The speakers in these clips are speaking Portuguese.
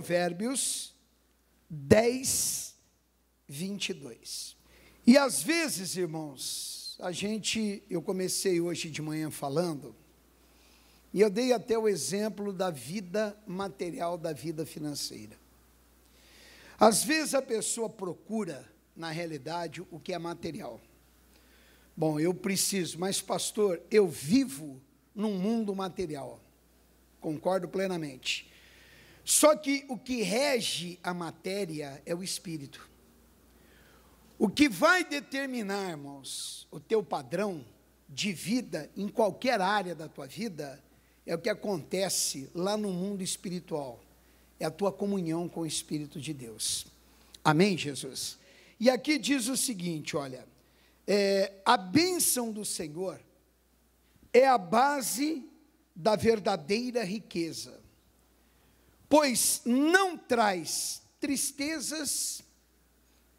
Provérbios 10, 22. E às vezes, irmãos, a gente, eu comecei hoje de manhã falando, e eu dei até o exemplo da vida material, da vida financeira. Às vezes a pessoa procura, na realidade, o que é material. Bom, eu preciso, mas pastor, eu vivo num mundo material. Concordo plenamente. Só que o que rege a matéria é o espírito. O que vai determinar, irmãos, o teu padrão de vida em qualquer área da tua vida é o que acontece lá no mundo espiritual. É a tua comunhão com o Espírito de Deus. Amém, Jesus? E aqui diz o seguinte: olha, é, a bênção do Senhor é a base da verdadeira riqueza pois não traz tristezas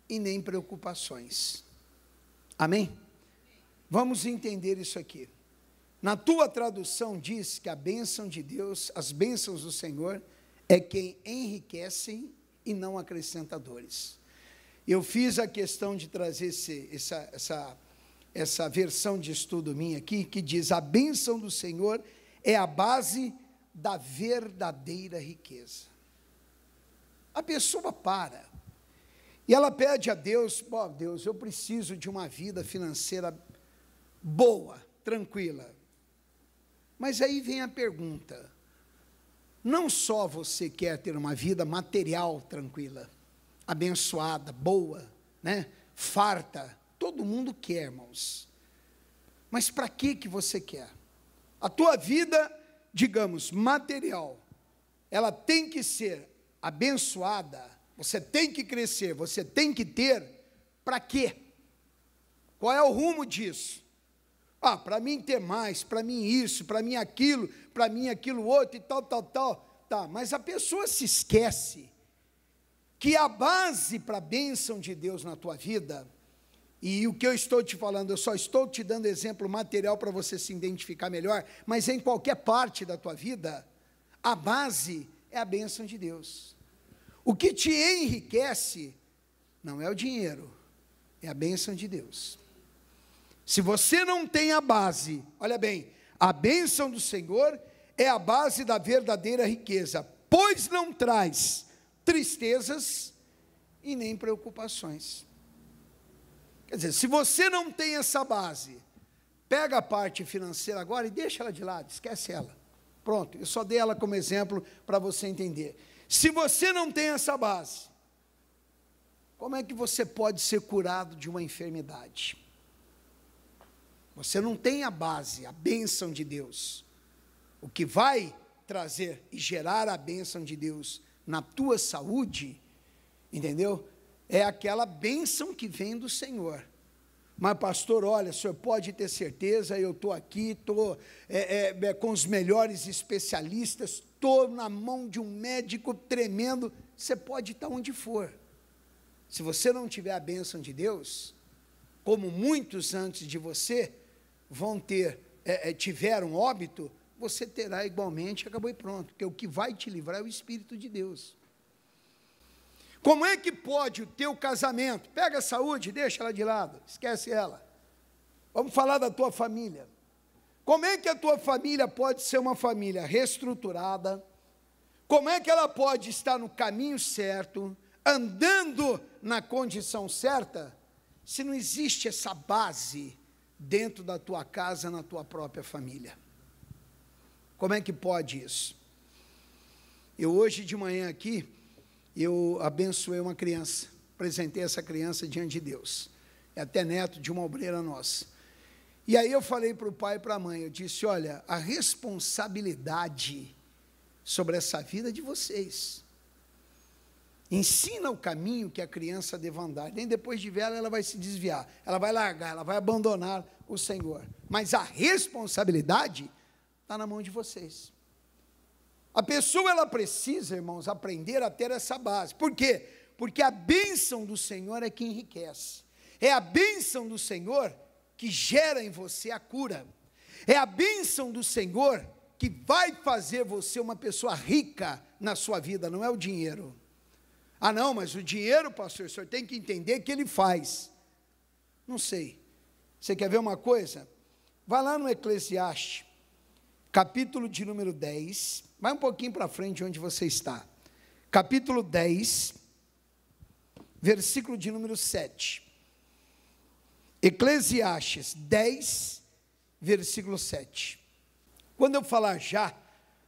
e nem preocupações. Amém? Vamos entender isso aqui. Na tua tradução diz que a bênção de Deus, as bênçãos do Senhor, é quem enriquecem e não acrescentadores. Eu fiz a questão de trazer esse, essa, essa, essa versão de estudo minha aqui, que diz: a bênção do Senhor é a base da verdadeira riqueza. A pessoa para e ela pede a Deus: Bom, oh, Deus, eu preciso de uma vida financeira boa, tranquila. Mas aí vem a pergunta: não só você quer ter uma vida material tranquila, abençoada, boa, né? farta, todo mundo quer, irmãos. Mas para que que você quer? A tua vida digamos, material, ela tem que ser abençoada, você tem que crescer, você tem que ter, para quê? Qual é o rumo disso? Ah, para mim ter mais, para mim isso, para mim aquilo, para mim aquilo outro e tal, tal, tal. Tá, mas a pessoa se esquece que a base para a bênção de Deus na tua vida e o que eu estou te falando, eu só estou te dando exemplo material para você se identificar melhor, mas em qualquer parte da tua vida, a base é a bênção de Deus. O que te enriquece não é o dinheiro, é a bênção de Deus. Se você não tem a base, olha bem, a bênção do Senhor é a base da verdadeira riqueza, pois não traz tristezas e nem preocupações. Quer dizer, se você não tem essa base, pega a parte financeira agora e deixa ela de lado, esquece ela. Pronto, eu só dei ela como exemplo para você entender. Se você não tem essa base, como é que você pode ser curado de uma enfermidade? Você não tem a base, a bênção de Deus. O que vai trazer e gerar a bênção de Deus na tua saúde, entendeu? é aquela bênção que vem do Senhor. Mas, pastor, olha, o senhor pode ter certeza, eu estou aqui, estou é, é, é, com os melhores especialistas, estou na mão de um médico tremendo. Você pode estar onde for. Se você não tiver a bênção de Deus, como muitos antes de você vão ter, é, é tiveram óbito, você terá igualmente, acabou e pronto, porque o que vai te livrar é o Espírito de Deus. Como é que pode o teu casamento? Pega a saúde, deixa ela de lado, esquece ela. Vamos falar da tua família. Como é que a tua família pode ser uma família reestruturada? Como é que ela pode estar no caminho certo, andando na condição certa, se não existe essa base dentro da tua casa, na tua própria família? Como é que pode isso? Eu hoje de manhã aqui, eu abençoei uma criança, apresentei essa criança diante de Deus. É até neto de uma obreira nossa. E aí eu falei para o pai e para a mãe, eu disse, olha, a responsabilidade sobre essa vida de vocês. Ensina o caminho que a criança deve andar. Nem depois de ela, ela vai se desviar, ela vai largar, ela vai abandonar o Senhor. Mas a responsabilidade está na mão de vocês. A pessoa ela precisa, irmãos, aprender a ter essa base. Por quê? Porque a bênção do Senhor é que enriquece. É a bênção do Senhor que gera em você a cura. É a bênção do Senhor que vai fazer você uma pessoa rica na sua vida, não é o dinheiro. Ah, não, mas o dinheiro, pastor, o senhor tem que entender que ele faz. Não sei. Você quer ver uma coisa? Vá lá no Eclesiastes, capítulo de número 10 Vai um pouquinho para frente onde você está. Capítulo 10, versículo de número 7. Eclesiastes 10, versículo 7. Quando eu falar já,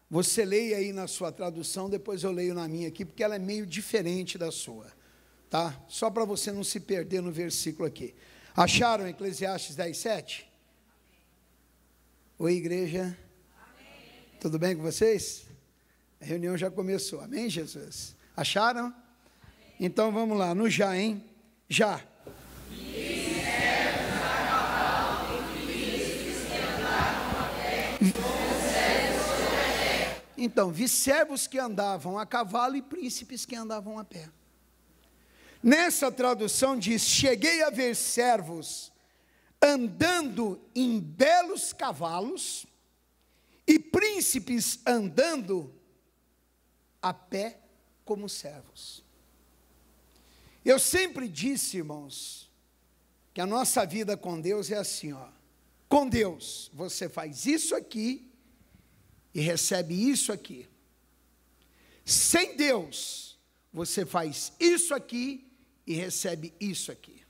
você leia aí na sua tradução, depois eu leio na minha aqui, porque ela é meio diferente da sua. Tá? Só para você não se perder no versículo aqui. Acharam Eclesiastes 10, 7? Oi, igreja. Tudo bem com vocês? A reunião já começou. Amém, Jesus? Acharam? Então vamos lá, no já, hein? Já. Então, vi servos que andavam a cavalo e príncipes que andavam a pé. Nessa tradução diz: Cheguei a ver servos andando em belos cavalos e príncipes andando a pé como servos. Eu sempre disse, irmãos, que a nossa vida com Deus é assim, ó. Com Deus, você faz isso aqui e recebe isso aqui. Sem Deus, você faz isso aqui e recebe isso aqui.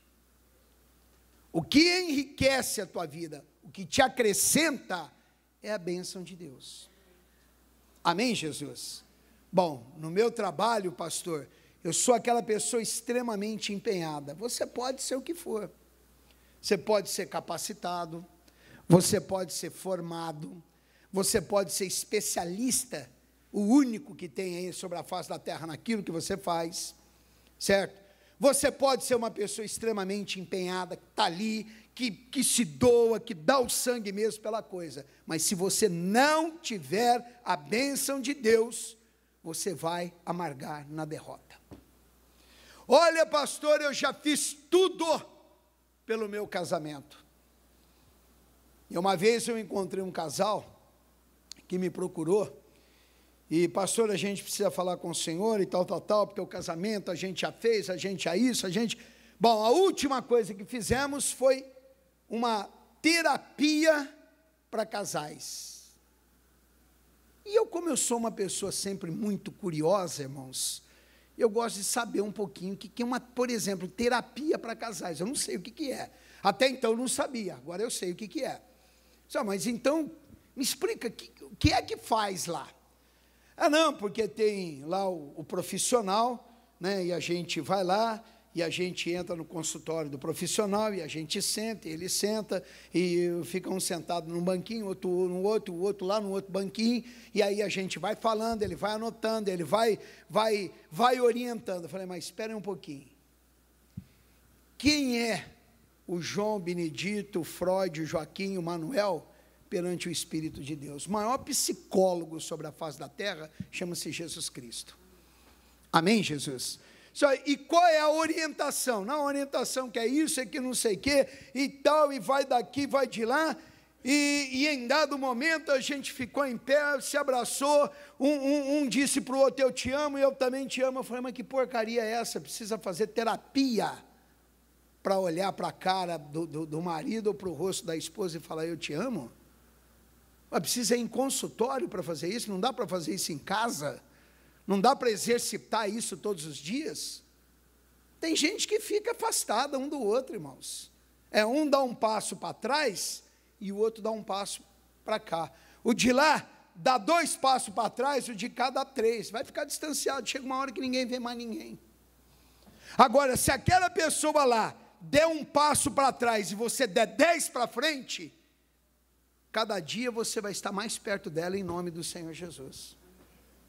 O que enriquece a tua vida, o que te acrescenta, é a bênção de Deus. Amém, Jesus? Bom, no meu trabalho, pastor, eu sou aquela pessoa extremamente empenhada. Você pode ser o que for. Você pode ser capacitado, você pode ser formado, você pode ser especialista, o único que tem aí sobre a face da terra naquilo que você faz, certo? Você pode ser uma pessoa extremamente empenhada, que está ali, que, que se doa, que dá o sangue mesmo pela coisa, mas se você não tiver a bênção de Deus, você vai amargar na derrota. Olha, pastor, eu já fiz tudo pelo meu casamento. E uma vez eu encontrei um casal que me procurou e, pastor, a gente precisa falar com o senhor e tal, tal, tal, porque o casamento a gente já fez, a gente já isso, a gente. Bom, a última coisa que fizemos foi uma terapia para casais. E eu, como eu sou uma pessoa sempre muito curiosa, irmãos, eu gosto de saber um pouquinho o que é uma, por exemplo, terapia para casais. Eu não sei o que, que é. Até então eu não sabia, agora eu sei o que, que é. Só, mas então, me explica, o que, que, é que faz lá? Ah, não, porque tem lá o, o profissional, né, e a gente vai lá, e a gente entra no consultório do profissional e a gente senta, ele senta e fica um sentado num banquinho, outro no outro, o outro lá no outro banquinho, e aí a gente vai falando, ele vai anotando, ele vai vai vai orientando. Eu falei: "Mas espera um pouquinho. Quem é o João Benedito, o Freud, o Joaquim, o Manuel perante o espírito de Deus? O maior psicólogo sobre a face da terra chama-se Jesus Cristo. Amém, Jesus. Só, e qual é a orientação? Não, a orientação que é isso, é que não sei o quê, e tal, e vai daqui, vai de lá. E, e, em dado momento a gente ficou em pé, se abraçou, um, um, um disse para o outro, eu te amo, e eu também te amo. Eu falei, mas que porcaria é essa? Precisa fazer terapia para olhar para a cara do, do, do marido ou para o rosto da esposa e falar, eu te amo? Mas precisa ir em consultório para fazer isso? Não dá para fazer isso em casa? Não dá para exercitar isso todos os dias? Tem gente que fica afastada um do outro, irmãos. É um dá um passo para trás e o outro dá um passo para cá. O de lá dá dois passos para trás, o de cá dá três. Vai ficar distanciado. Chega uma hora que ninguém vê mais ninguém. Agora, se aquela pessoa lá der um passo para trás e você der dez para frente, cada dia você vai estar mais perto dela em nome do Senhor Jesus.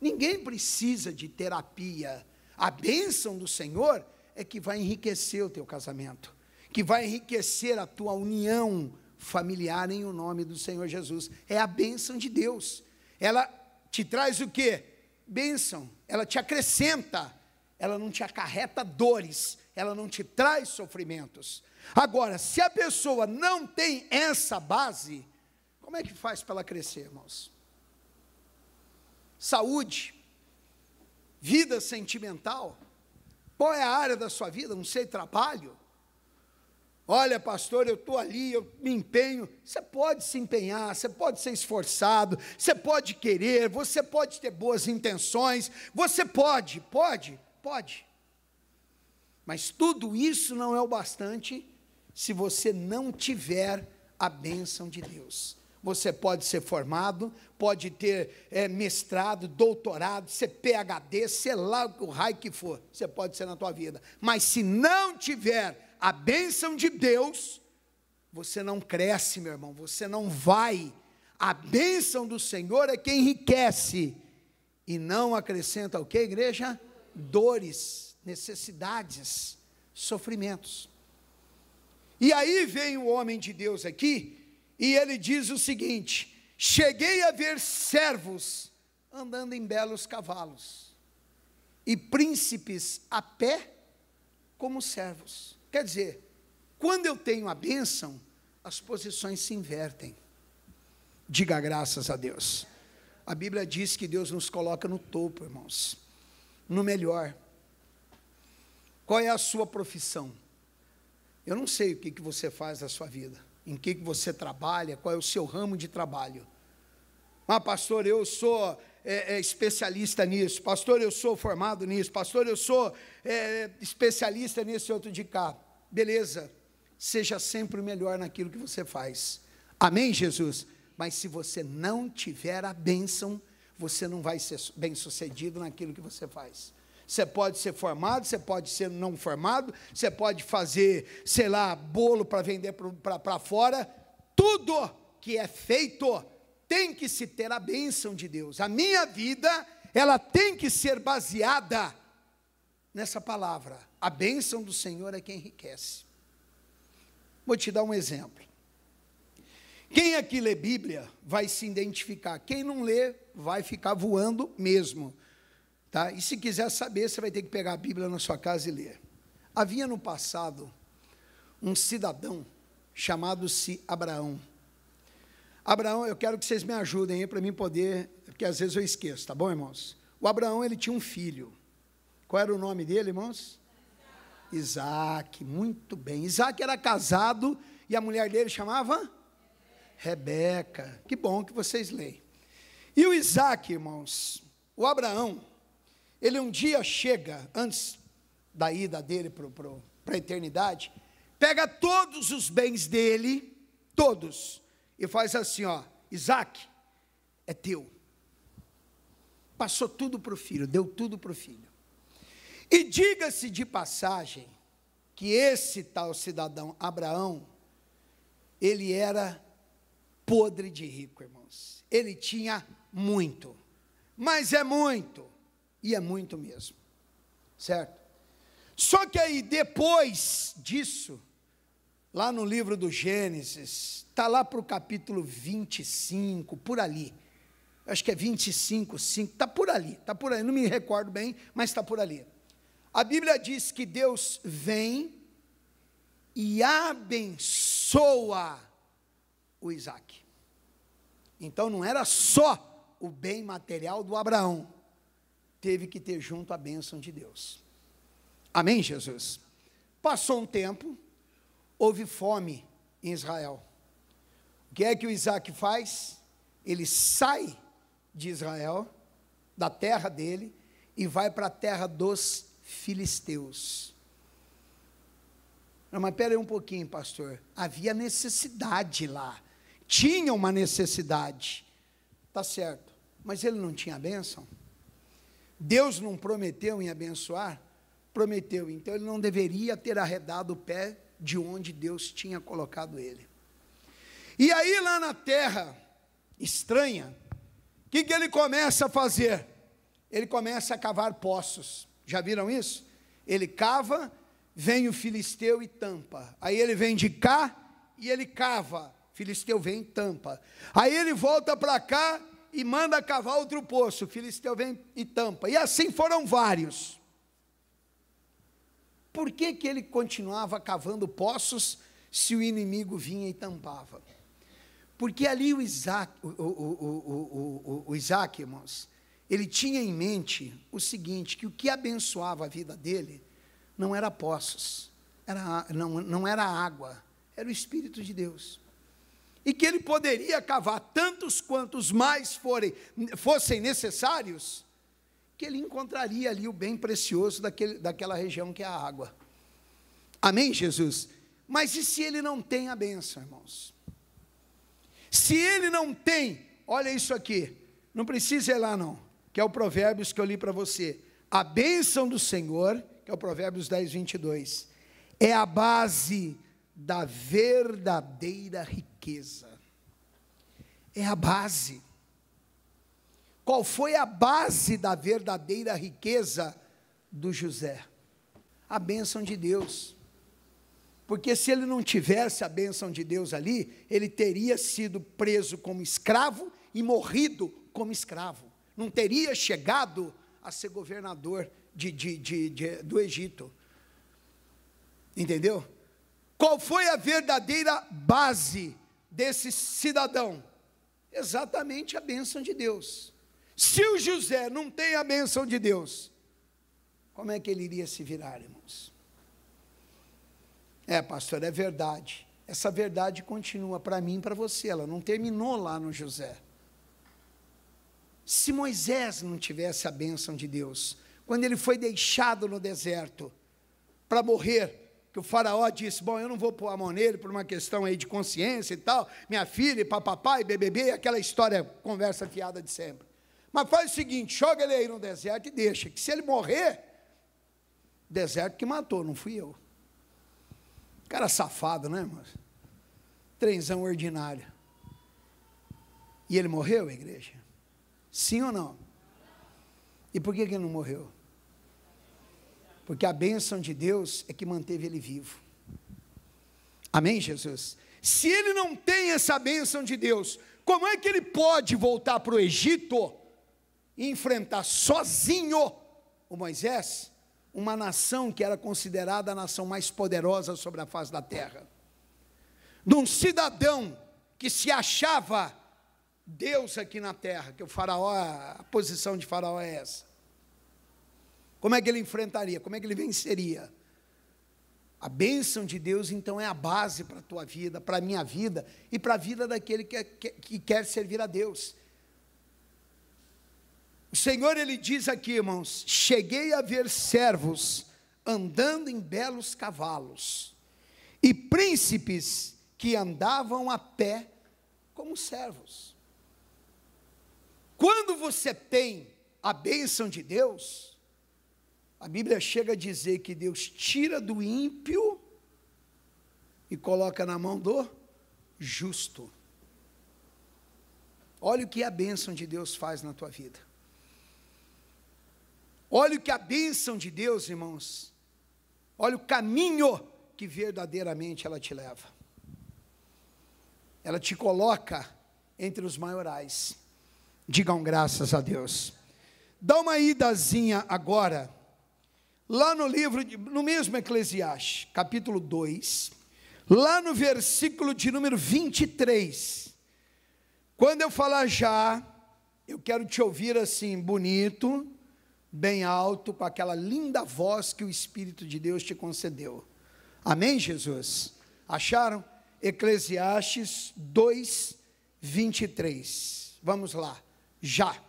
Ninguém precisa de terapia. A bênção do Senhor é que vai enriquecer o teu casamento, que vai enriquecer a tua união familiar em o nome do Senhor Jesus. É a bênção de Deus. Ela te traz o quê? Bênção. Ela te acrescenta. Ela não te acarreta dores. Ela não te traz sofrimentos. Agora, se a pessoa não tem essa base, como é que faz para ela crescer, irmãos? saúde, vida sentimental? Qual é a área da sua vida? Não sei, trabalho? Olha, pastor, eu estou ali, eu me empenho. Você pode se empenhar, você pode ser esforçado, você pode querer, você pode ter boas intenções, você pode, pode, pode. Mas tudo isso não é o bastante se você não tiver a bênção de Deus você pode ser formado, pode ter é, mestrado, doutorado, ser PhD, sei lá o raio que for, você pode ser na tua vida. Mas se não tiver a bênção de Deus, você não cresce, meu irmão, você não vai. A bênção do Senhor é quem enriquece e não acrescenta o que, igreja? Dores, necessidades, sofrimentos. E aí vem o homem de Deus aqui e ele diz o seguinte: Cheguei a ver servos andando em belos cavalos, e príncipes a pé como servos. Quer dizer, quando eu tenho a bênção, as posições se invertem. Diga graças a Deus. A Bíblia diz que Deus nos coloca no topo, irmãos, no melhor. Qual é a sua profissão? Eu não sei o que, você faz da sua vida em que, que você trabalha, qual é o seu ramo de trabalho. Ah, pastor, eu sou é, é, especialista nisso, pastor, eu sou formado nisso, pastor, eu sou é, especialista nisso e outro de cá. Beleza, seja sempre o melhor naquilo que você faz. Amém, Jesus? Mas se você não tiver a bênção, você não vai ser bem sucedido naquilo que você faz. Você pode ser formado, você pode ser não formado, você pode fazer, sei lá, bolo para vender para fora. Tudo que é feito tem que se ter a bênção de Deus. A minha vida, ela tem que ser baseada nessa palavra. A bênção do Senhor é quem enriquece. Vou te dar um exemplo. Quem aqui lê Bíblia vai se identificar. Quem não lê vai ficar voando mesmo. Tá? E se quiser saber, você vai ter que pegar a Bíblia na sua casa e ler. Havia no passado um cidadão chamado-se Abraão. Abraão, eu quero que vocês me ajudem aí para mim poder, porque às vezes eu esqueço, tá bom, irmãos? O Abraão, ele tinha um filho. Qual era o nome dele, irmãos? Isaac, muito bem. Isaac era casado e a mulher dele chamava? Rebeca. Que bom que vocês leem. E o Isaac, irmãos, o Abraão, ele um dia chega, antes da ida dele para a eternidade, pega todos os bens dele, todos, e faz assim: ó, Isaac, é teu. Passou tudo para o filho, deu tudo para o filho. E diga-se de passagem que esse tal cidadão, Abraão, ele era podre de rico, irmãos. Ele tinha muito, mas é muito. E é muito mesmo. Certo? Só que aí, depois disso, lá no livro do Gênesis, está lá para o capítulo 25, por ali. Acho que é 25, 5, está por ali, está por ali, não me recordo bem, mas está por ali. A Bíblia diz que Deus vem e abençoa o Isaac. Então não era só o bem material do Abraão, teve que ter junto a bênção de Deus. Amém, Jesus? Passou um tempo, houve fome em Israel. O que é que o Isaac faz? Ele sai de Israel, da terra dele, e vai para a terra dos filisteus. Não, mas pera um pouquinho, pastor. Havia necessidade lá. Tinha uma necessidade. Tá certo. Mas ele não tinha bênção? Deus não prometeu em abençoar? Prometeu, então ele não deveria ter arredado o pé de onde Deus tinha colocado ele. E aí, lá na terra estranha, o que, que ele começa a fazer? Ele começa a cavar poços. Já viram isso? Ele cava, vem o filisteu e tampa. Aí ele vem de cá e ele cava. filisteu vem e tampa. Aí ele volta para cá e manda cavar outro poço. O filisteu vem e tampa. E assim foram vários. Por que, que ele continuava cavando poços se o inimigo vinha e tampava? Porque ali o Isaac, o, o, o, o Isaac, irmãos, ele tinha em mente o seguinte: que o que abençoava a vida dele não era poços, era, não, não era água, era o Espírito de Deus e que ele poderia cavar tantos quantos mais forem, fossem necessários, que ele encontraria ali o bem precioso daquele, daquela região que é a água. Amém, Jesus? Mas e se ele não tem a bênção, irmãos? Se ele não tem, olha isso aqui, não precisa ir lá não, que é o Provérbios que eu li para você. A bênção do Senhor, que é o Provérbios 10, 22, é a base da verdadeira riqueza. É a base. Qual foi a base da verdadeira riqueza do José? A bênção de Deus. Porque se ele não tivesse a bênção de Deus ali, ele teria sido preso como escravo e morrido como escravo. Não teria chegado a ser governador de, de, de, do Egito. Entendeu? Qual foi a verdadeira base desse cidadão? Exatamente a bênção de Deus. Se o José não tem a bênção de Deus, como é que ele iria se virar, irmãos? É, pastor, é verdade. Essa verdade continua para mim e para você, ela não terminou lá no José. Se Moisés não tivesse a bênção de Deus, quando ele foi deixado no deserto para morrer, que o faraó disse: Bom, eu não vou pôr a mão nele por uma questão aí de consciência e tal, minha filha, e papapá, e BBB, aquela história, conversa fiada de sempre. Mas faz o seguinte: joga ele aí no deserto e deixa, que se ele morrer, deserto que matou, não fui eu. Cara safado, né, irmão? Trenzão ordinário. E ele morreu, igreja? Sim ou não? E por que, que ele não morreu? Porque a bênção de Deus é que manteve ele vivo. Amém, Jesus? Se ele não tem essa bênção de Deus, como é que ele pode voltar para o Egito e enfrentar sozinho o Moisés, uma nação que era considerada a nação mais poderosa sobre a face da terra? De um cidadão que se achava Deus aqui na terra, que o faraó, a posição de faraó é essa como é que ele enfrentaria? Como é que ele venceria? A bênção de Deus, então, é a base para a tua vida, para a minha vida e para a vida daquele que, é, que, que quer servir a Deus. O Senhor, ele diz aqui, irmãos: Cheguei a ver servos andando em belos cavalos e príncipes que andavam a pé como servos. Quando você tem a bênção de Deus, a Bíblia chega a dizer que Deus tira do ímpio e coloca na mão do justo. Olha o que a bênção de Deus faz na tua vida. Olha o que a bênção de Deus, irmãos. Olha o caminho que verdadeiramente ela te leva. Ela te coloca entre os maiorais. Digam graças a Deus. Dá uma idazinha agora lá no livro, no mesmo Eclesiastes, capítulo 2, lá no versículo de número 23. Quando eu falar já, eu quero te ouvir assim, bonito, bem alto, com aquela linda voz que o Espírito de Deus te concedeu. Amém, Jesus? Acharam? Eclesiastes 2, 23. Vamos lá, já.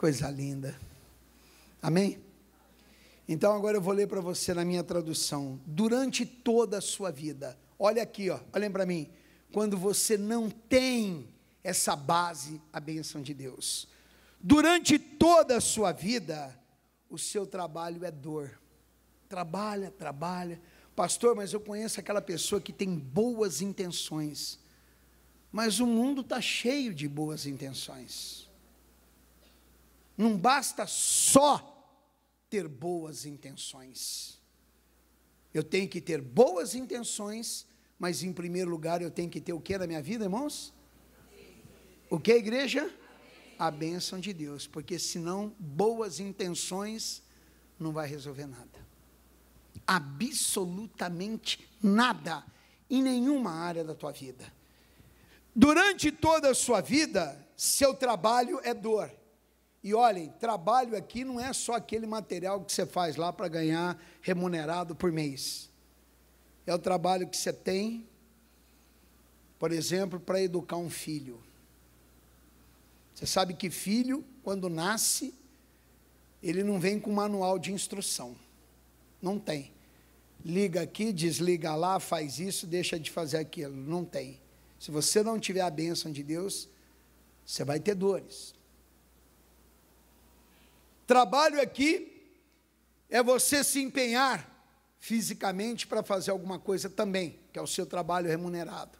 Coisa linda. Amém? Então agora eu vou ler para você na minha tradução. Durante toda a sua vida, olha aqui, ó, olhem para mim. Quando você não tem essa base, a bênção de Deus. Durante toda a sua vida, o seu trabalho é dor. Trabalha, trabalha. Pastor, mas eu conheço aquela pessoa que tem boas intenções. Mas o mundo está cheio de boas intenções. Não basta só ter boas intenções. Eu tenho que ter boas intenções, mas em primeiro lugar eu tenho que ter o que na minha vida, irmãos? O que, igreja? A bênção de Deus, porque senão boas intenções não vai resolver nada. Absolutamente nada, em nenhuma área da tua vida. Durante toda a sua vida, seu trabalho é dor. E olhem, trabalho aqui não é só aquele material que você faz lá para ganhar remunerado por mês. É o trabalho que você tem, por exemplo, para educar um filho. Você sabe que filho, quando nasce, ele não vem com manual de instrução. Não tem. Liga aqui, desliga lá, faz isso, deixa de fazer aquilo. Não tem. Se você não tiver a bênção de Deus, você vai ter dores. Trabalho aqui é você se empenhar fisicamente para fazer alguma coisa também, que é o seu trabalho remunerado.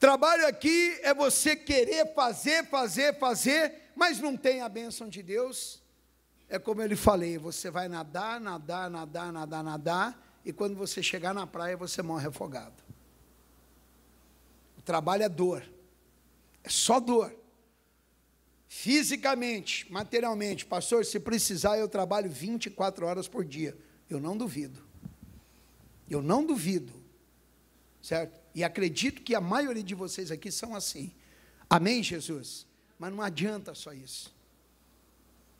Trabalho aqui é você querer fazer, fazer, fazer, mas não tem a bênção de Deus. É como eu lhe falei, você vai nadar, nadar, nadar, nadar, nadar, e quando você chegar na praia, você morre afogado. O trabalho é dor, é só dor fisicamente, materialmente, pastor, se precisar, eu trabalho 24 horas por dia. Eu não duvido. Eu não duvido. Certo? E acredito que a maioria de vocês aqui são assim. Amém, Jesus? Mas não adianta só isso.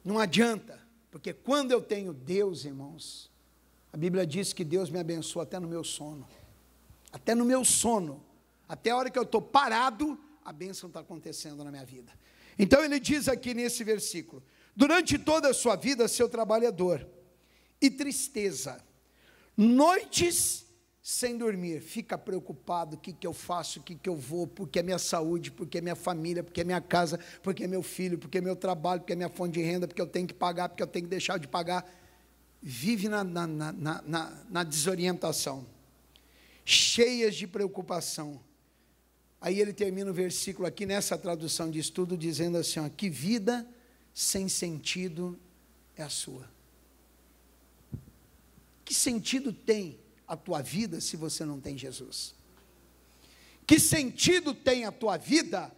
Não adianta, porque quando eu tenho Deus, irmãos, a Bíblia diz que Deus me abençoa até no meu sono. Até no meu sono. Até a hora que eu estou parado, a bênção está acontecendo na minha vida. Então ele diz aqui nesse versículo: durante toda a sua vida, seu trabalhador, e tristeza, noites sem dormir, fica preocupado, o que, que eu faço, o que, que eu vou, porque é minha saúde, porque é minha família, porque é minha casa, porque é meu filho, porque é meu trabalho, porque é minha fonte de renda, porque eu tenho que pagar, porque eu tenho que deixar de pagar. Vive na, na, na, na desorientação, cheias de preocupação Aí ele termina o versículo aqui nessa tradução de estudo dizendo assim: ó, que vida sem sentido é a sua. Que sentido tem a tua vida se você não tem Jesus? Que sentido tem a tua vida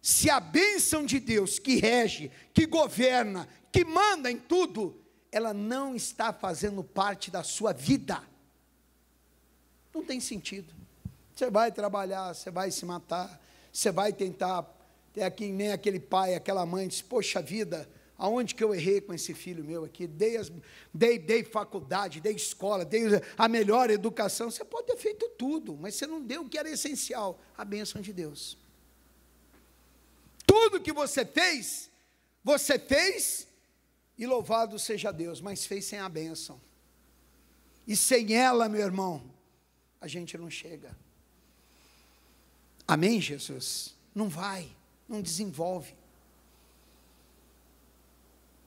se a bênção de Deus que rege, que governa, que manda em tudo, ela não está fazendo parte da sua vida? Não tem sentido. Você vai trabalhar, você vai se matar, você vai tentar. Tem aqui nem aquele pai, aquela mãe diz: Poxa vida, aonde que eu errei com esse filho meu aqui? Dei, as, dei, dei faculdade, dei escola, dei a melhor educação. Você pode ter feito tudo, mas você não deu o que era essencial a bênção de Deus. Tudo que você fez, você fez e louvado seja Deus, mas fez sem a bênção. E sem ela, meu irmão, a gente não chega. Amém, Jesus? Não vai, não desenvolve.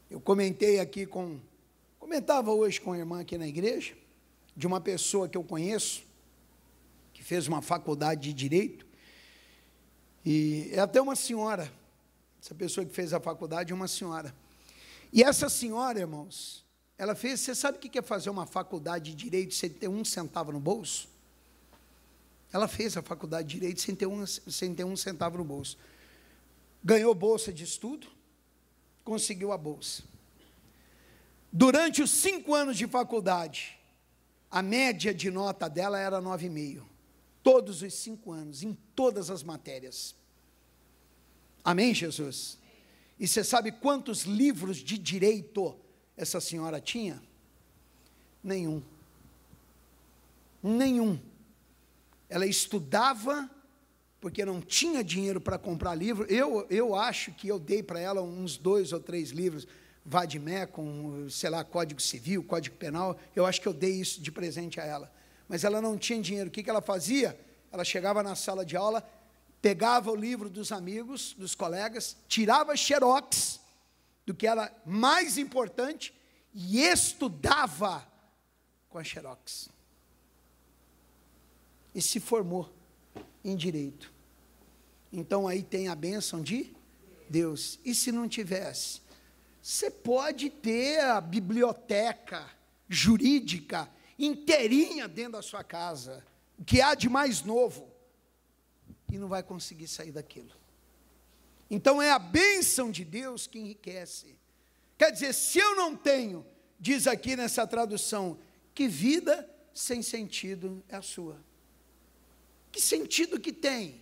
Eu comentei aqui com. Comentava hoje com a irmã aqui na igreja, de uma pessoa que eu conheço, que fez uma faculdade de direito, e é até uma senhora. Essa pessoa que fez a faculdade é uma senhora. E essa senhora, irmãos, ela fez. Você sabe o que é fazer uma faculdade de direito sem ter um centavo no bolso? Ela fez a faculdade de Direito sem ter um, sem ter um centavo no bolso. Ganhou bolsa de estudo, conseguiu a bolsa. Durante os cinco anos de faculdade, a média de nota dela era 9,5. Todos os cinco anos, em todas as matérias. Amém, Jesus? E você sabe quantos livros de direito essa senhora tinha? Nenhum. Nenhum ela estudava porque não tinha dinheiro para comprar livro. Eu, eu acho que eu dei para ela uns dois ou três livros, Vadimé, com, sei lá, Código Civil, Código Penal. Eu acho que eu dei isso de presente a ela. Mas ela não tinha dinheiro. O que, que ela fazia? Ela chegava na sala de aula, pegava o livro dos amigos, dos colegas, tirava xerox do que era mais importante e estudava com a xerox e se formou em direito. Então aí tem a bênção de Deus. E se não tivesse? Você pode ter a biblioteca jurídica inteirinha dentro da sua casa, o que há de mais novo, e não vai conseguir sair daquilo. Então é a bênção de Deus que enriquece. Quer dizer, se eu não tenho, diz aqui nessa tradução, que vida sem sentido é a sua que sentido que tem?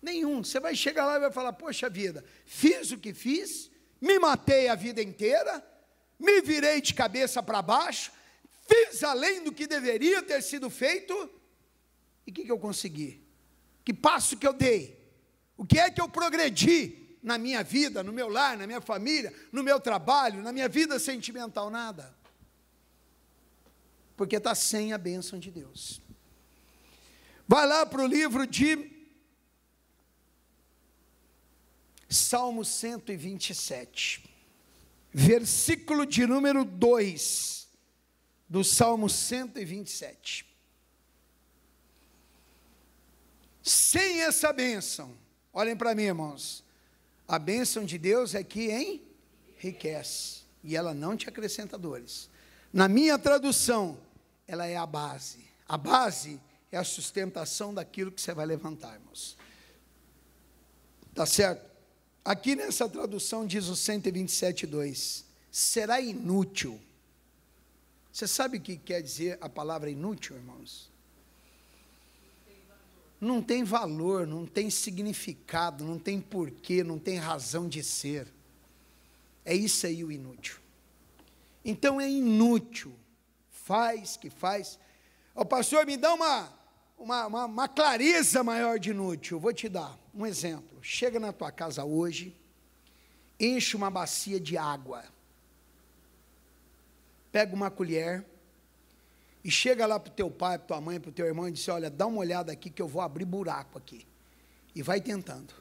Nenhum. Você vai chegar lá e vai falar: Poxa vida, fiz o que fiz, me matei a vida inteira, me virei de cabeça para baixo, fiz além do que deveria ter sido feito, e o que, que eu consegui? Que passo que eu dei? O que é que eu progredi na minha vida, no meu lar, na minha família, no meu trabalho, na minha vida sentimental? Nada. Porque está sem a bênção de Deus. Vai lá para o livro de Salmo 127, versículo de número 2 do Salmo 127. Sem essa bênção, olhem para mim, irmãos, a bênção de Deus é que enriquece e ela não te acrescenta dores. Na minha tradução, ela é a base. A base é é a sustentação daquilo que você vai levantar, irmãos. Tá certo? Aqui nessa tradução diz o 127,2: será inútil. Você sabe o que quer dizer a palavra inútil, irmãos? Não tem valor, não tem significado, não tem porquê, não tem razão de ser. É isso aí o inútil. Então é inútil. Faz que faz. O pastor me dá uma uma, uma, uma clareza maior de inútil. Eu vou te dar um exemplo. Chega na tua casa hoje, enche uma bacia de água, pega uma colher e chega lá para o teu pai, para tua mãe, para o teu irmão e diz: Olha, dá uma olhada aqui que eu vou abrir buraco aqui. E vai tentando.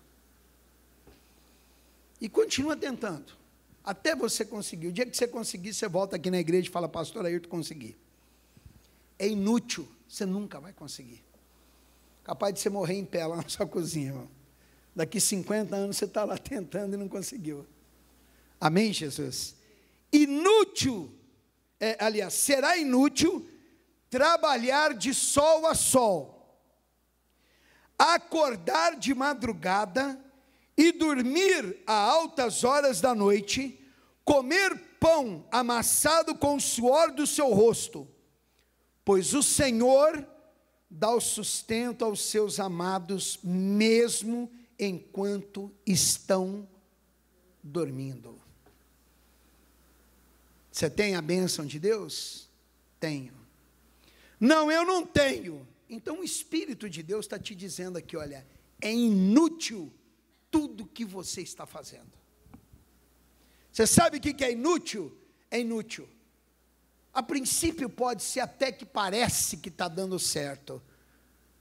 E continua tentando. Até você conseguir. O dia que você conseguir, você volta aqui na igreja e fala, pastor Ayrton, consegui. É inútil, você nunca vai conseguir. Capaz de você morrer em pé lá na sua cozinha, irmão. Daqui 50 anos você está lá tentando e não conseguiu. Amém, Jesus? Inútil, é, aliás, será inútil trabalhar de sol a sol, acordar de madrugada e dormir a altas horas da noite, comer pão amassado com o suor do seu rosto, pois o Senhor dá o sustento aos seus amados, mesmo enquanto estão dormindo. Você tem a bênção de Deus? Tenho. Não, eu não tenho. Então o Espírito de Deus está te dizendo aqui: olha, é inútil tudo que você está fazendo. Você sabe o que é inútil? É inútil a princípio pode ser até que parece que está dando certo,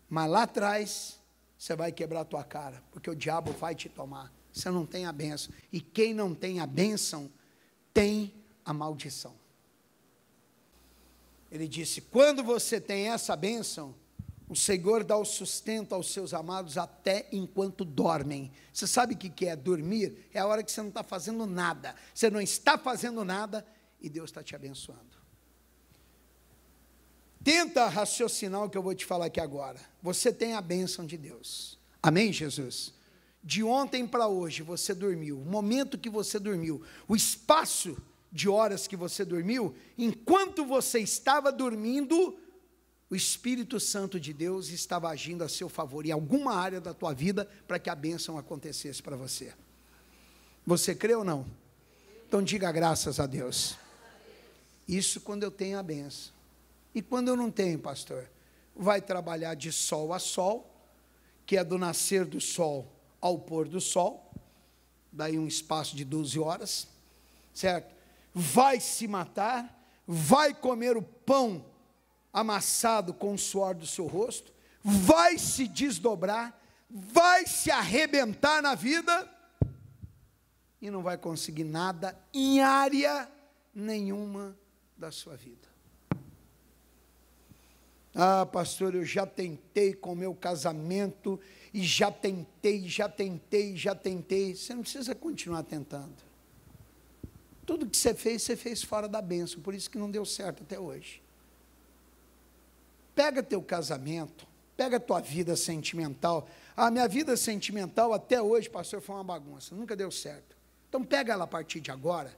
mas lá atrás você vai quebrar a tua cara, porque o diabo vai te tomar. Você não tem a bênção. E quem não tem a bênção, tem a maldição. Ele disse: quando você tem essa bênção, o Senhor dá o sustento aos seus amados até enquanto dormem. Você sabe o que é dormir? É a hora que você não está fazendo nada. Você não está fazendo nada e Deus está te abençoando. Tenta raciocinar o que eu vou te falar aqui agora. Você tem a bênção de Deus. Amém, Jesus? De ontem para hoje você dormiu, o momento que você dormiu, o espaço de horas que você dormiu, enquanto você estava dormindo, o Espírito Santo de Deus estava agindo a seu favor em alguma área da tua vida para que a bênção acontecesse para você. Você crê ou não? Então diga graças a Deus. Isso quando eu tenho a bênção. E quando eu não tenho, pastor? Vai trabalhar de sol a sol, que é do nascer do sol ao pôr do sol, daí um espaço de 12 horas, certo? Vai se matar, vai comer o pão amassado com o suor do seu rosto, vai se desdobrar, vai se arrebentar na vida e não vai conseguir nada em área nenhuma da sua vida. Ah, pastor, eu já tentei com o meu casamento, e já tentei, já tentei, já tentei. Você não precisa continuar tentando. Tudo que você fez, você fez fora da bênção, por isso que não deu certo até hoje. Pega teu casamento, pega tua vida sentimental. A ah, minha vida sentimental até hoje, pastor, foi uma bagunça, nunca deu certo. Então pega ela a partir de agora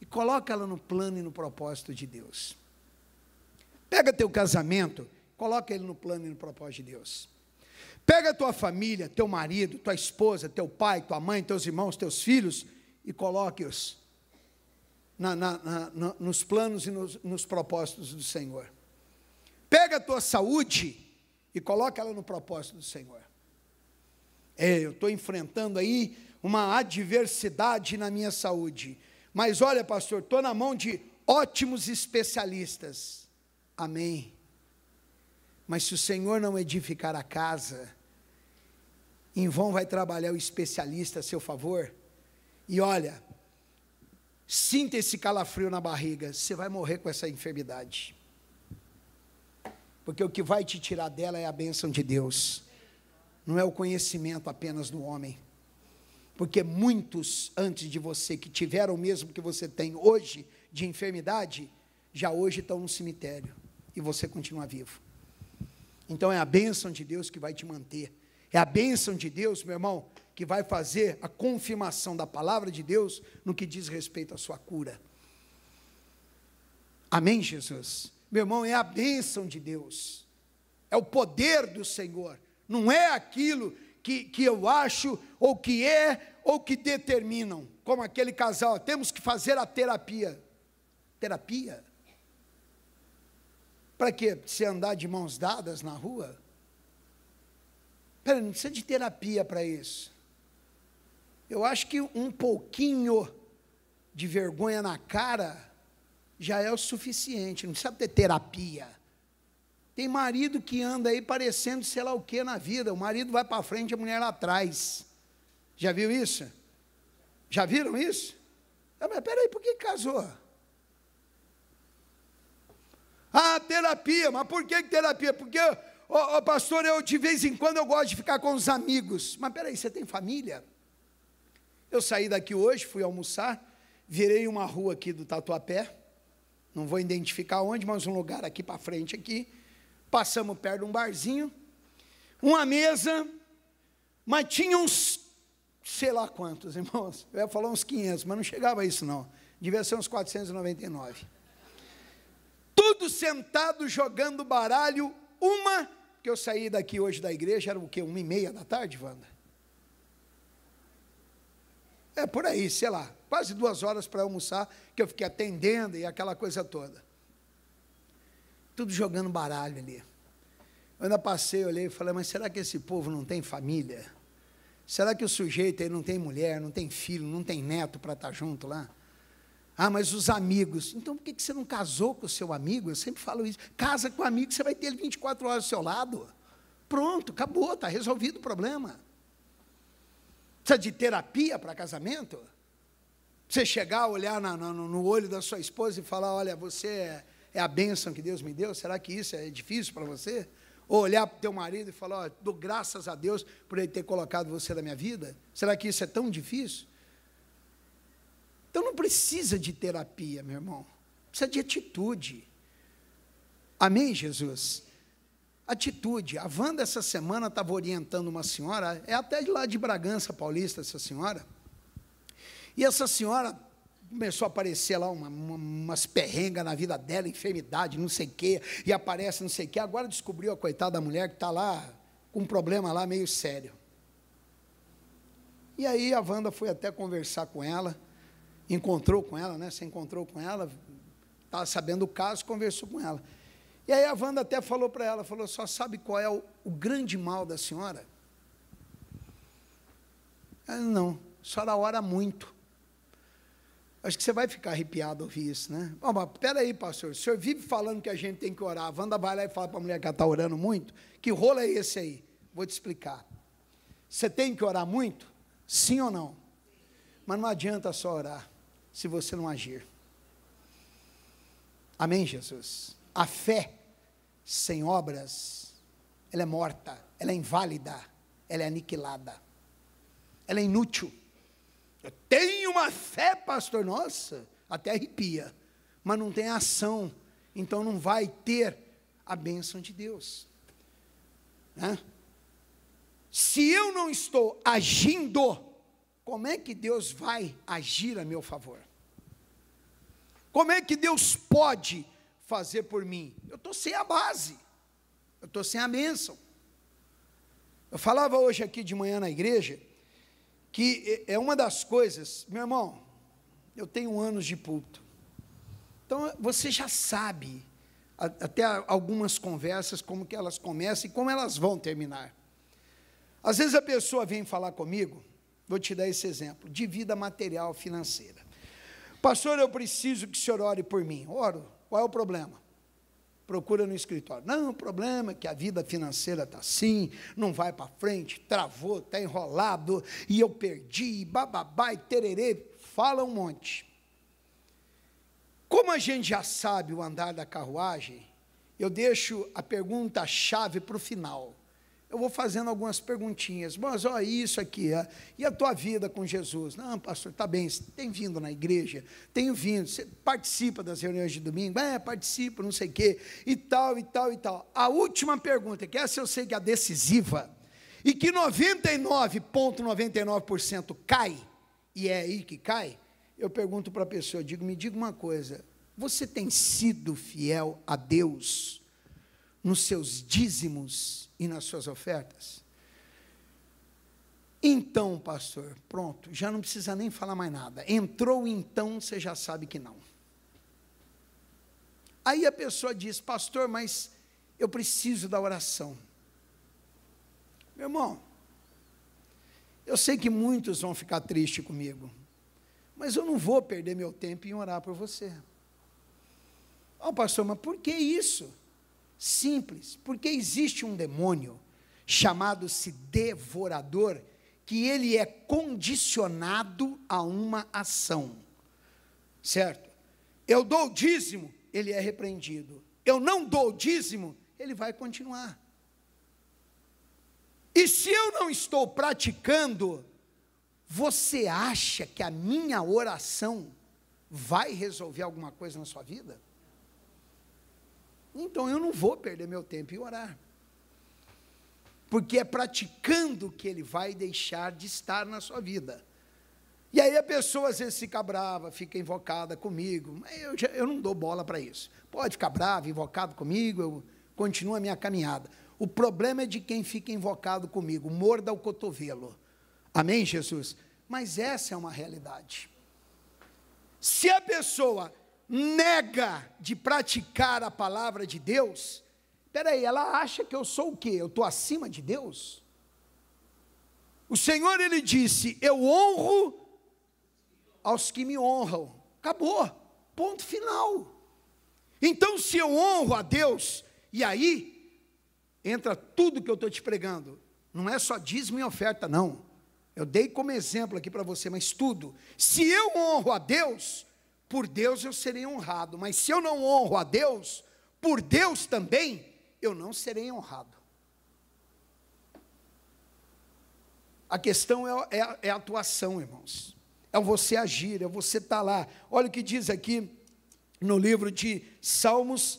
e coloca ela no plano e no propósito de Deus. Pega teu casamento, coloca ele no plano e no propósito de Deus. Pega tua família, teu marido, tua esposa, teu pai, tua mãe, teus irmãos, teus filhos e coloque-os na, na, na, nos planos e nos, nos propósitos do Senhor. Pega a tua saúde e coloca ela no propósito do Senhor. É, eu estou enfrentando aí uma adversidade na minha saúde. Mas olha, pastor, estou na mão de ótimos especialistas. Amém. Mas se o Senhor não edificar a casa, em vão vai trabalhar o especialista a seu favor. E olha, sinta esse calafrio na barriga, você vai morrer com essa enfermidade. Porque o que vai te tirar dela é a bênção de Deus, não é o conhecimento apenas do homem. Porque muitos antes de você que tiveram o mesmo que você tem hoje de enfermidade, já hoje estão no cemitério e você continua vivo. Então é a bênção de Deus que vai te manter. É a bênção de Deus, meu irmão, que vai fazer a confirmação da palavra de Deus no que diz respeito à sua cura. Amém, Jesus? Meu irmão, é a bênção de Deus. É o poder do Senhor. Não é aquilo que, que eu acho, ou que é, ou que determinam. Como aquele casal, temos que fazer a terapia. Terapia? Para quê? Pra você andar de mãos dadas na rua? Peraí, não precisa de terapia para isso. Eu acho que um pouquinho de vergonha na cara já é o suficiente, não precisa ter terapia. Tem marido que anda aí parecendo sei lá o que na vida, o marido vai para frente e a mulher lá atrás. Já viu isso? Já viram isso? Ah, mas peraí, por que casou? Ah, terapia, mas por que terapia? Porque, ô, oh, oh, pastor, eu de vez em quando eu gosto de ficar com os amigos. Mas peraí, você tem família? Eu saí daqui hoje, fui almoçar, virei uma rua aqui do Tatuapé, não vou identificar onde, mas um lugar aqui para frente aqui. Passamos perto de um barzinho, uma mesa, mas tinha uns, sei lá quantos, irmãos. Eu ia falar uns 500, mas não chegava a isso não. Devia ser uns 499 tudo sentado jogando baralho, uma, que eu saí daqui hoje da igreja, era o quê? Uma e meia da tarde, Wanda? É por aí, sei lá, quase duas horas para almoçar, que eu fiquei atendendo e aquela coisa toda. Tudo jogando baralho ali. Eu ainda passei, olhei e falei, mas será que esse povo não tem família? Será que o sujeito aí não tem mulher, não tem filho, não tem neto para estar tá junto lá? Ah, mas os amigos. Então por que você não casou com o seu amigo? Eu sempre falo isso. Casa com o amigo, você vai ter ele 24 horas ao seu lado. Pronto, acabou, está resolvido o problema. Precisa de terapia para casamento? Você chegar, olhar na, na, no olho da sua esposa e falar: olha, você é, é, a bênção que Deus me deu? Será que isso é difícil para você? Ou olhar para o teu marido e falar: oh, dou graças a Deus por ele ter colocado você na minha vida? Será que isso é tão difícil? Então não precisa de terapia, meu irmão. Precisa de atitude. Amém, Jesus? Atitude. A Wanda, essa semana, estava orientando uma senhora, é até de lá de Bragança Paulista, essa senhora. E essa senhora começou a aparecer lá uma, uma, umas perrengas na vida dela, enfermidade, não sei o quê, e aparece não sei o quê. Agora descobriu a coitada da mulher que está lá com um problema lá meio sério. E aí a Wanda foi até conversar com ela encontrou com ela, né? Você encontrou com ela, estava tá sabendo o caso, conversou com ela. E aí a Wanda até falou para ela, falou, só sabe qual é o, o grande mal da senhora? Ela, não, a senhora ora muito. Acho que você vai ficar arrepiado ao ouvir isso, né? Bom, mas peraí, pastor, o senhor vive falando que a gente tem que orar. A Wanda vai lá e fala para a mulher que ela está orando muito. Que rolo é esse aí? Vou te explicar. Você tem que orar muito? Sim ou não? Mas não adianta só orar se você não agir. Amém, Jesus? A fé sem obras, ela é morta, ela é inválida, ela é aniquilada, ela é inútil. Eu tenho uma fé, pastor, nossa, até arrepia, mas não tem ação, então não vai ter a bênção de Deus. Né? Se eu não estou agindo, como é que Deus vai agir a meu favor? Como é que Deus pode fazer por mim? Eu estou sem a base, eu estou sem a bênção. Eu falava hoje aqui de manhã na igreja que é, é uma das coisas, meu irmão, eu tenho anos de pulto. Então você já sabe até algumas conversas como que elas começam e como elas vão terminar. Às vezes a pessoa vem falar comigo Vou te dar esse exemplo, de vida material, financeira. Pastor, eu preciso que o senhor ore por mim. Oro, qual é o problema? Procura no escritório. Não, o problema é que a vida financeira está assim, não vai para frente, travou, está enrolado, e eu perdi, bababá, e tererê. Fala um monte. Como a gente já sabe o andar da carruagem, eu deixo a pergunta-chave para o final eu vou fazendo algumas perguntinhas. Mas, ó, isso aqui, é. e a tua vida com Jesus? Não, pastor, tá bem, você tem vindo na igreja? Tenho vindo. Você participa das reuniões de domingo? É, participa, não sei o quê, e tal, e tal, e tal. A última pergunta, que essa eu sei que é a decisiva, e que 99,99% ,99 cai, e é aí que cai, eu pergunto para a pessoa, digo, me diga uma coisa, você tem sido fiel a Deus nos seus dízimos e nas suas ofertas? Então, pastor, pronto, já não precisa nem falar mais nada. Entrou então, você já sabe que não. Aí a pessoa diz, pastor, mas eu preciso da oração. Meu irmão, eu sei que muitos vão ficar tristes comigo, mas eu não vou perder meu tempo em orar por você. Ó, oh, pastor, mas por que isso? Simples, porque existe um demônio chamado-se devorador, que ele é condicionado a uma ação. Certo? Eu dou o dízimo, ele é repreendido. Eu não dou o dízimo, ele vai continuar. E se eu não estou praticando, você acha que a minha oração vai resolver alguma coisa na sua vida? Então eu não vou perder meu tempo em orar. Porque é praticando que ele vai deixar de estar na sua vida. E aí a pessoa às vezes fica brava, fica invocada comigo, mas eu, já, eu não dou bola para isso. Pode ficar brava, invocado comigo, eu continuo a minha caminhada. O problema é de quem fica invocado comigo, morda o cotovelo. Amém, Jesus? Mas essa é uma realidade. Se a pessoa nega de praticar a palavra de Deus, peraí, ela acha que eu sou o quê? Eu estou acima de Deus? O Senhor, ele disse: Eu honro aos que me honram. Acabou, ponto final. Então, se eu honro a Deus, e aí entra tudo que eu estou te pregando, não é só dízimo e oferta, não. Eu dei como exemplo aqui para você, mas tudo. Se eu honro a Deus, por Deus eu serei honrado, mas se eu não honro a Deus, por Deus também eu não serei honrado. A questão é, é, é a atuação, irmãos. É você agir, é você estar tá lá. Olha o que diz aqui no livro de Salmos,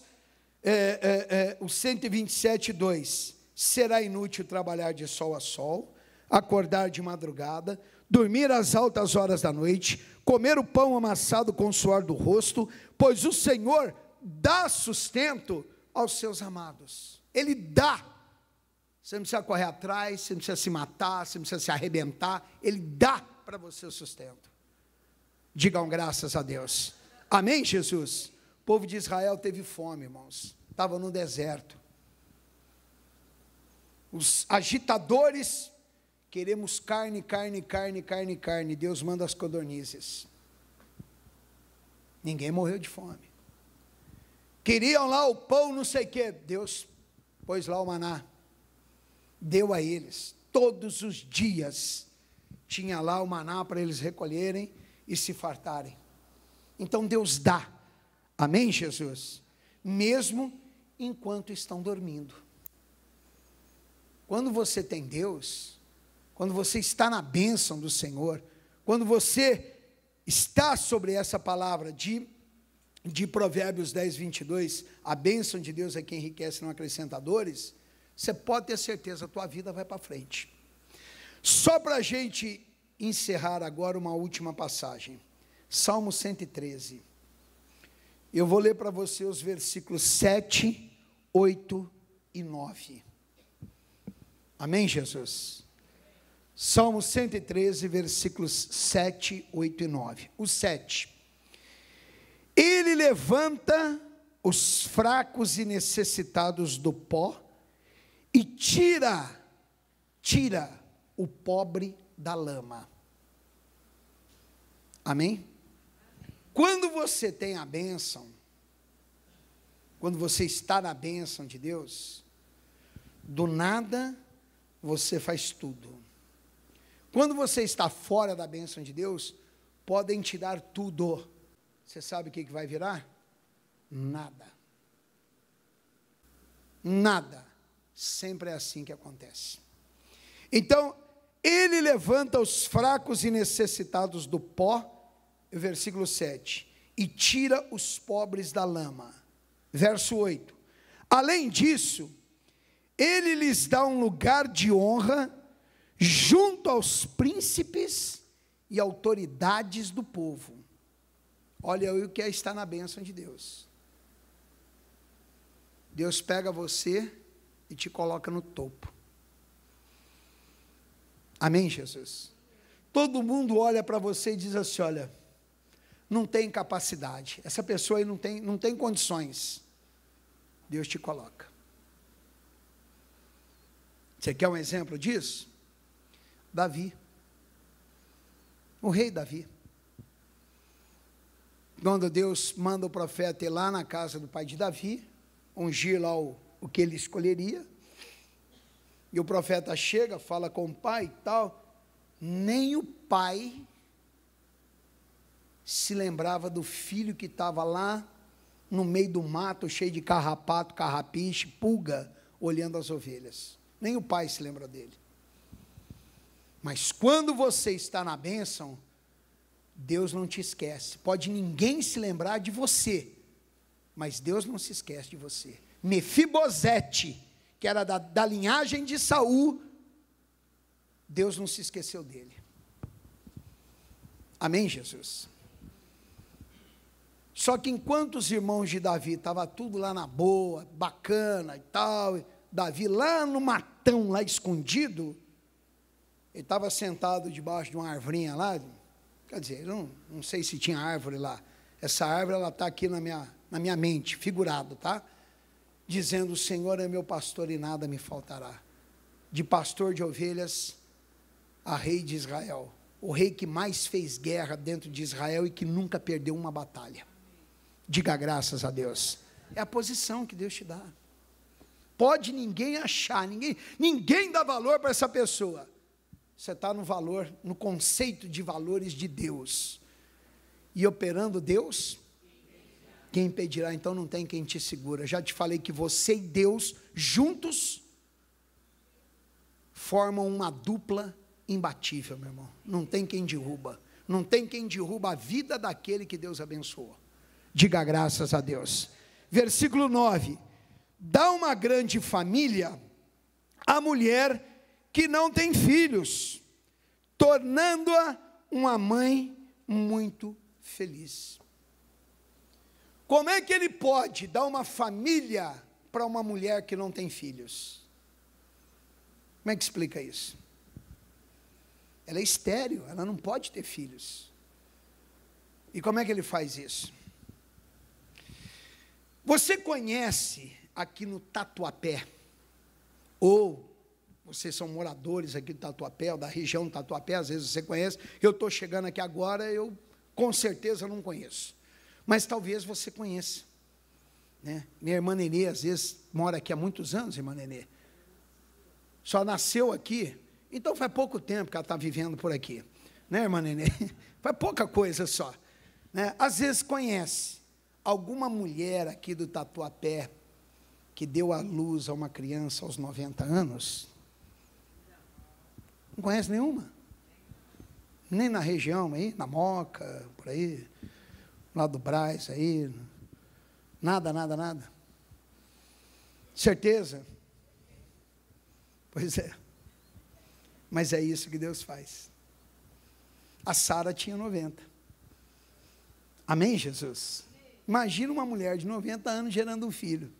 é, é, é, o 127, 2. Será inútil trabalhar de sol a sol, acordar de madrugada, dormir às altas horas da noite, comer o pão amassado com o suor do rosto, pois o Senhor dá sustento aos seus amados. Ele dá. Você não precisa correr atrás, você não precisa se matar, você não precisa se arrebentar. Ele dá para você o sustento. Digam graças a Deus. Amém, Jesus? O povo de Israel teve fome, irmãos. Estava no deserto. Os agitadores Queremos carne, carne, carne, carne, carne. Deus manda as codornizes. Ninguém morreu de fome. Queriam lá o pão, não sei o quê. Deus pôs lá o maná. Deu a eles. Todos os dias tinha lá o maná para eles recolherem e se fartarem. Então Deus dá. Amém, Jesus? Mesmo enquanto estão dormindo. Quando você tem Deus, quando você está na bênção do Senhor, quando você está sobre essa palavra de, de Provérbios 10, 22, a bênção de Deus é quem enriquece, não acrescentadores, você pode ter certeza, a tua vida vai para frente. Só para a gente encerrar agora uma última passagem. Salmo 113. Eu vou ler para você os versículos 7, 8 e 9. Amém, Jesus? Salmo 113, versículos 7, 8 e 9. O 7. Ele levanta os fracos e necessitados do pó e tira, tira o pobre da lama. Amém? Quando você tem a bênção, quando você está na bênção de Deus, do nada você faz tudo. Quando você está fora da bênção de Deus, podem te dar tudo. Você sabe o que vai virar? Nada. Nada. Sempre é assim que acontece. Então, ele levanta os fracos e necessitados do pó, versículo 7, e tira os pobres da lama. Verso 8. Além disso, ele lhes dá um lugar de honra junto aos príncipes e autoridades do povo. Olha o que é está na bênção de Deus. Deus pega você e te coloca no topo. Amém, Jesus? Todo mundo olha para você e diz assim: olha, não tem capacidade, essa pessoa aí não tem, não tem condições. Deus te coloca. Você quer um exemplo disso? Davi. O rei Davi. Quando Deus manda o profeta ir lá na casa do pai de Davi, ungir lá o, o que ele escolheria, e o profeta chega, fala com o pai e tal, nem o pai se lembrava do filho que estava lá no meio do mato, cheio de carrapato, carrapiche, pulga, olhando as ovelhas. Nem o pai se lembra dele. Mas quando você está na bênção, Deus não te esquece. Pode ninguém se lembrar de você, mas Deus não se esquece de você. Mefibosete, que era da, da linhagem de Saul, Deus não se esqueceu dele. Amém, Jesus? Só que enquanto os irmãos de Davi estavam tudo lá na boa, bacana e tal, Davi lá no matão, lá escondido, ele estava sentado debaixo de uma arvorinha lá. Quer dizer, não, não sei se tinha árvore lá. Essa árvore ela está aqui na minha, na minha mente, figurado, tá? Dizendo: O Senhor é meu pastor e nada me faltará. De pastor de ovelhas a rei de Israel. O rei que mais fez guerra dentro de Israel e que nunca perdeu uma batalha. Diga graças a Deus. É a posição que Deus te dá. Pode ninguém achar, ninguém, ninguém dá valor para essa pessoa você está no valor, no conceito de valores de Deus. E operando Deus, quem impedirá? Então não tem quem te segura. Já te falei que você e Deus juntos formam uma dupla imbatível, meu irmão. Não tem quem derruba. Não tem quem derruba a vida daquele que Deus abençoou. Diga graças a Deus. Versículo 9. Dá uma grande família a mulher que não tem filhos, tornando-a uma mãe muito feliz. Como é que ele pode dar uma família para uma mulher que não tem filhos? Como é que explica isso? Ela é estéril, ela não pode ter filhos. E como é que ele faz isso? Você conhece aqui no Tatuapé, ou vocês são moradores aqui do Tatuapé, ou da região do Tatuapé, às vezes você conhece, eu estou chegando aqui agora, eu com certeza não conheço. Mas talvez você conheça. Né? Minha irmã Nenê, às vezes, mora aqui há muitos anos, irmã Nenê. Só nasceu aqui, então faz pouco tempo que ela está vivendo por aqui. Né, irmã Nenê? Faz pouca coisa só. Né? Às vezes conhece alguma mulher aqui do Tatuapé que deu à luz a uma criança aos 90 anos, não conhece nenhuma? Nem na região aí, na Moca, por aí, lá do Braz aí. Nada, nada, nada. Certeza? Pois é. Mas é isso que Deus faz. A Sara tinha 90. Amém, Jesus? Imagina uma mulher de 90 anos gerando um filho.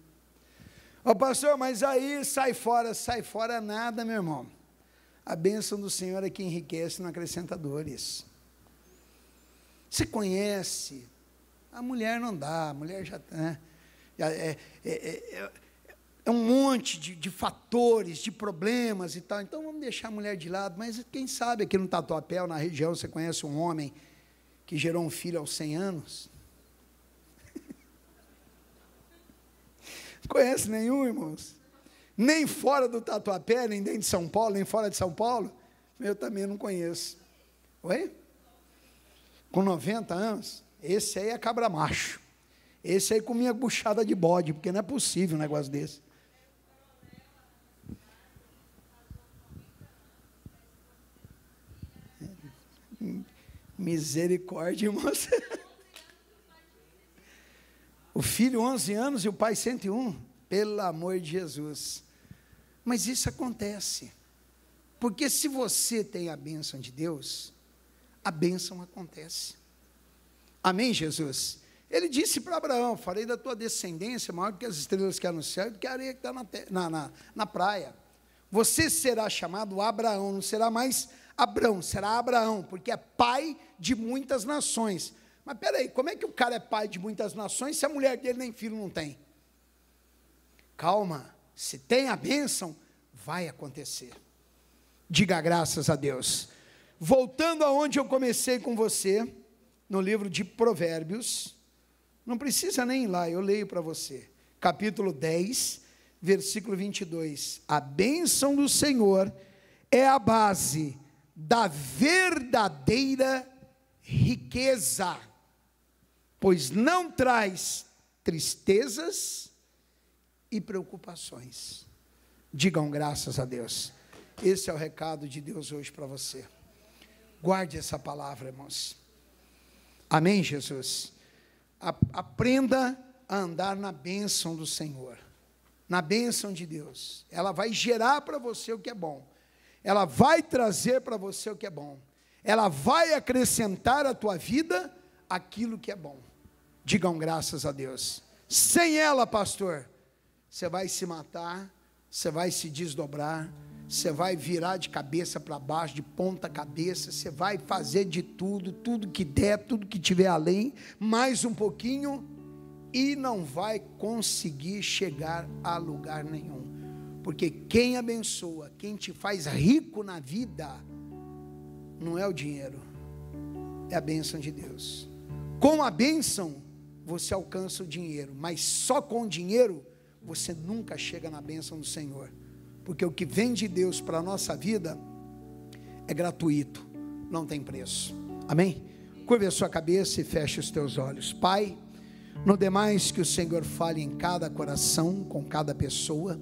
Ô oh, pastor, mas aí sai fora, sai fora nada, meu irmão. A bênção do Senhor é que enriquece, não acrescenta dores. Se conhece, a mulher não dá, a mulher já. Tá, né, é, é, é, é, é, um monte de, de, fatores, de problemas e tal. Então vamos deixar a mulher de lado, mas quem sabe aqui no Tatuapé, na região, você conhece um homem que gerou um filho aos 100 anos? conhece nenhum, irmãos? nem fora do Tatuapé, nem dentro de São Paulo, nem fora de São Paulo, eu também não conheço. Oi? Com 90 anos, esse aí é cabra macho. Esse aí com minha buchada de bode, porque não é possível um negócio desse. Misericórdia, irmãos. O filho 11 anos e o pai 101. Pelo amor de Jesus. Mas isso acontece. Porque se você tem a bênção de Deus, a bênção acontece. Amém, Jesus? Ele disse para Abraão: Farei da tua descendência maior do que as estrelas que há no céu e do que a areia que está na, na, na, na praia. Você será chamado Abraão, não será mais Abraão, será Abraão, porque é pai de muitas nações. Mas peraí, como é que o cara é pai de muitas nações se a mulher dele nem filho não tem? Calma. Se tem a bênção, vai acontecer. Diga graças a Deus. Voltando aonde eu comecei com você, no livro de Provérbios, não precisa nem ir lá, eu leio para você. Capítulo 10, versículo 22. A bênção do Senhor é a base da verdadeira riqueza, pois não traz tristezas e preocupações. Digam graças a Deus. Esse é o recado de Deus hoje para você. Guarde essa palavra, irmãos. Amém, Jesus? Aprenda a andar na bênção do Senhor, na bênção de Deus. Ela vai gerar para você o que é bom, ela vai trazer para você o que é bom, ela vai acrescentar à tua vida aquilo que é bom. Digam graças a Deus. Sem ela, pastor, você vai se matar, você vai se desdobrar, você vai virar de cabeça para baixo, de ponta cabeça, você vai fazer de tudo, tudo que der, tudo que tiver além, mais um pouquinho e não vai conseguir chegar a lugar nenhum. Porque quem abençoa, quem te faz rico na vida, não é o dinheiro, é a bênção de Deus. Com a bênção, você alcança o dinheiro, mas só com o dinheiro você nunca chega na bênção do Senhor. Porque o que vem de Deus para a nossa vida é gratuito, não tem preço. Amém? Curve a sua cabeça e feche os teus olhos. Pai, no demais que o Senhor fale em cada coração, com cada pessoa,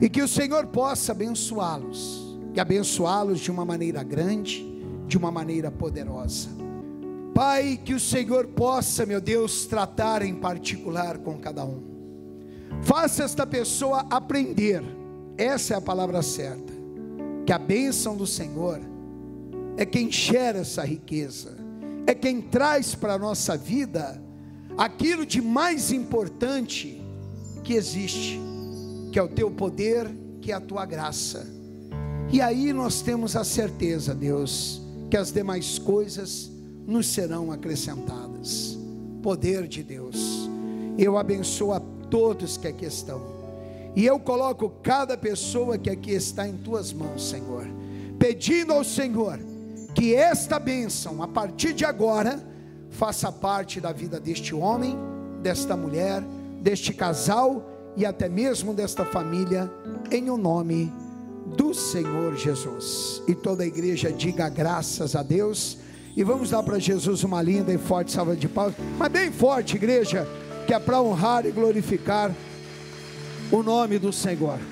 e que o Senhor possa abençoá-los, e abençoá-los de uma maneira grande, de uma maneira poderosa. Pai, que o Senhor possa, meu Deus, tratar em particular com cada um Faça esta pessoa aprender, essa é a palavra certa, que a bênção do Senhor é quem gera essa riqueza, é quem traz para a nossa vida aquilo de mais importante que existe, que é o teu poder, que é a tua graça. E aí nós temos a certeza, Deus, que as demais coisas nos serão acrescentadas. Poder de Deus. Eu abençoo a todos que aqui estão. E eu coloco cada pessoa que aqui está em tuas mãos, Senhor, pedindo ao Senhor que esta bênção, a partir de agora, faça parte da vida deste homem, desta mulher, deste casal e até mesmo desta família, em o um nome do Senhor Jesus. E toda a igreja diga graças a Deus. E vamos dar para Jesus uma linda e forte salva de palmas, mas bem forte, igreja que é para honrar e glorificar o nome do Senhor.